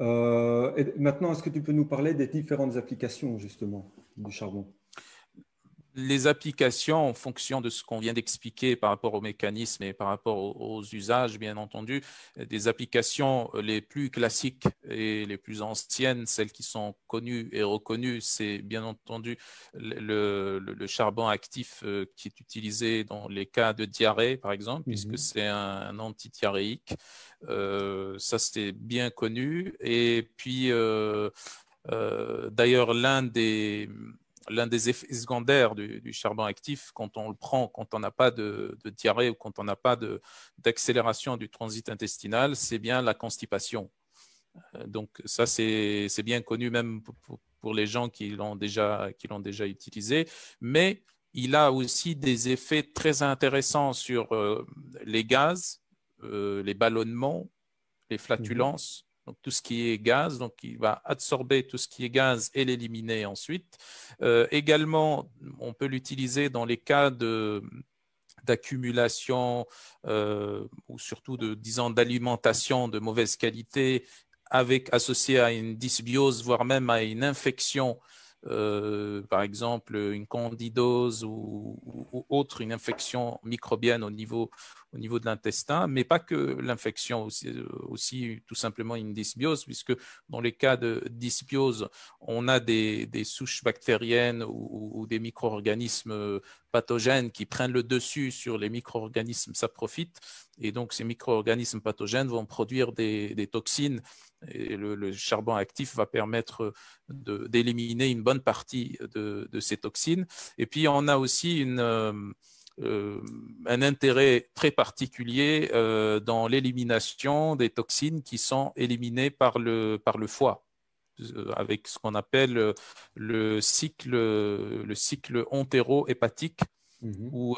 Euh, maintenant, est-ce que tu peux nous parler des différentes applications justement du charbon les applications en fonction de ce qu'on vient d'expliquer par rapport aux mécanismes et par rapport aux, usages, bien entendu, euh, des applications euh, les plus classiques et les plus anciennes, celles qui sont connues et reconnues, c'est bien entendu le, charbon actif euh, qui est utilisé dans les cas de diarrhée, par exemple, mmh puisque c'est un, anti-diarrhéique. ça, c'était bien connu. Et puis, d'ailleurs, l'un des l'un des effets secondaires du, charbon actif quand on le prend, quand on n'a pas de, diarrhée ou quand on n'a pas d'accélération du transit intestinal, c'est bien la constipation. Euh, donc ça, c'est bien connu même pour, les gens qui l'ont déjà, déjà utilisé. Mais il a aussi des effets très intéressants sur euh, les gaz, euh, les ballonnements, les mmh flatulences tout ce qui est gaz, donc il va absorber tout ce qui est gaz et l'éliminer ensuite. Euh, également, on peut l'utiliser dans les cas de d'accumulation euh, ou surtout de disons d'alimentation de mauvaise qualité avec associé à une dysbiose voire même à une infection euh, par exemple une candidose ou, autre, une infection microbienne au niveau, au niveau de l'intestin, mais pas que l'infection, aussi, euh, aussi, tout simplement une dysbiose, puisque dans les cas de dysbiose, on a des, des souches bactériennes ou, des micro-organismes euh, pathogènes qui prennent le dessus sur les micro-organismes saprophytes, et donc ces micro-organismes pathogènes vont produire des, toxines et le, charbon actif va permettre d'éliminer une bonne partie de, ces toxines. Et puis, on a aussi une, euh, euh, un intérêt très particulier euh, dans l'élimination des toxines qui sont éliminées par le, par le foie euh, avec ce qu'on appelle le cycle, le cycle hépatique mhm. où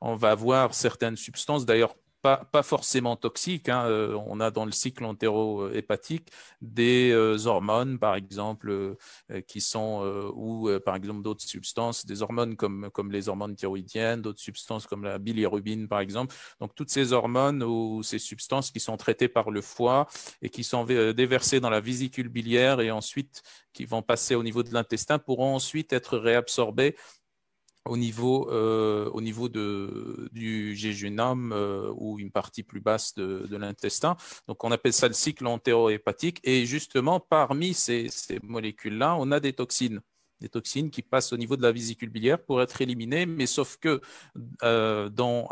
on va avoir certaines substances. D'ailleurs, pas, forcément toxiques. Hein, euh, on a dans le cycle entéro-hépatique des euh, hormones, par exemple, euh, qui sont, ou par exemple d'autres substances, des hormones comme, comme les hormones thyroïdiennes, d'autres substances comme la bilirubine, par exemple. Donc, toutes ces hormones ou ces substances qui sont traitées par le foie et qui sont déversées dans la vésicule biliaire et ensuite qui vont passer au niveau de l'intestin pourront ensuite être réabsorbées au niveau, euh, du jejunum euh, ou une partie plus basse de, l'intestin. Donc, on appelle ça le cycle entérohépatique. Et justement, parmi ces, molécules-là, on a des toxines des toxines qui passent au niveau de la vésicule biliaire pour être éliminées, mais sauf que euh, dans,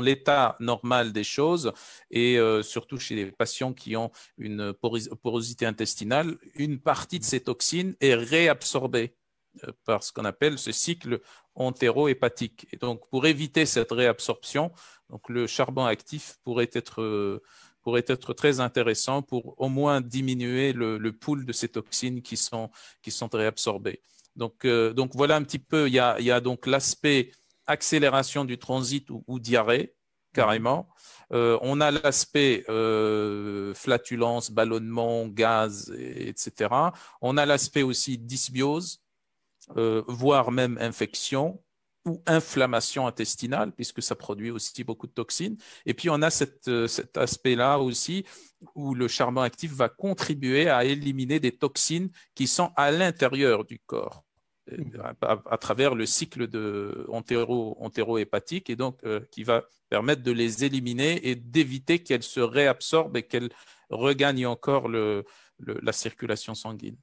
l'état normal des choses, et surtout chez les patients qui ont une porosité intestinale, une partie de ces toxines est réabsorbée par ce qu'on appelle ce cycle entérohépatique. Et donc, pour éviter cette réabsorption, donc le charbon actif pourrait être, très intéressant pour au moins diminuer le, pool de ces toxines qui sont, réabsorbées. Donc, euh, donc voilà un petit peu, il y a, donc l'aspect accélération du transit ou, diarrhée, carrément. Euh, on a l'aspect euh, flatulence, ballonnement, gaz, etc. On a l'aspect aussi dysbiose, euh, voire même infection ou inflammation intestinale, puisque ça produit aussi beaucoup de toxines. Et puis, on a euh, cet aspect-là aussi où le charbon actif va contribuer à éliminer des toxines qui sont à l'intérieur du corps. Euh, à, travers le cycle de entéro et donc qui va permettre de les éliminer et d'éviter qu'elles se réabsorbent et qu'elles regagnent encore la circulation sanguine.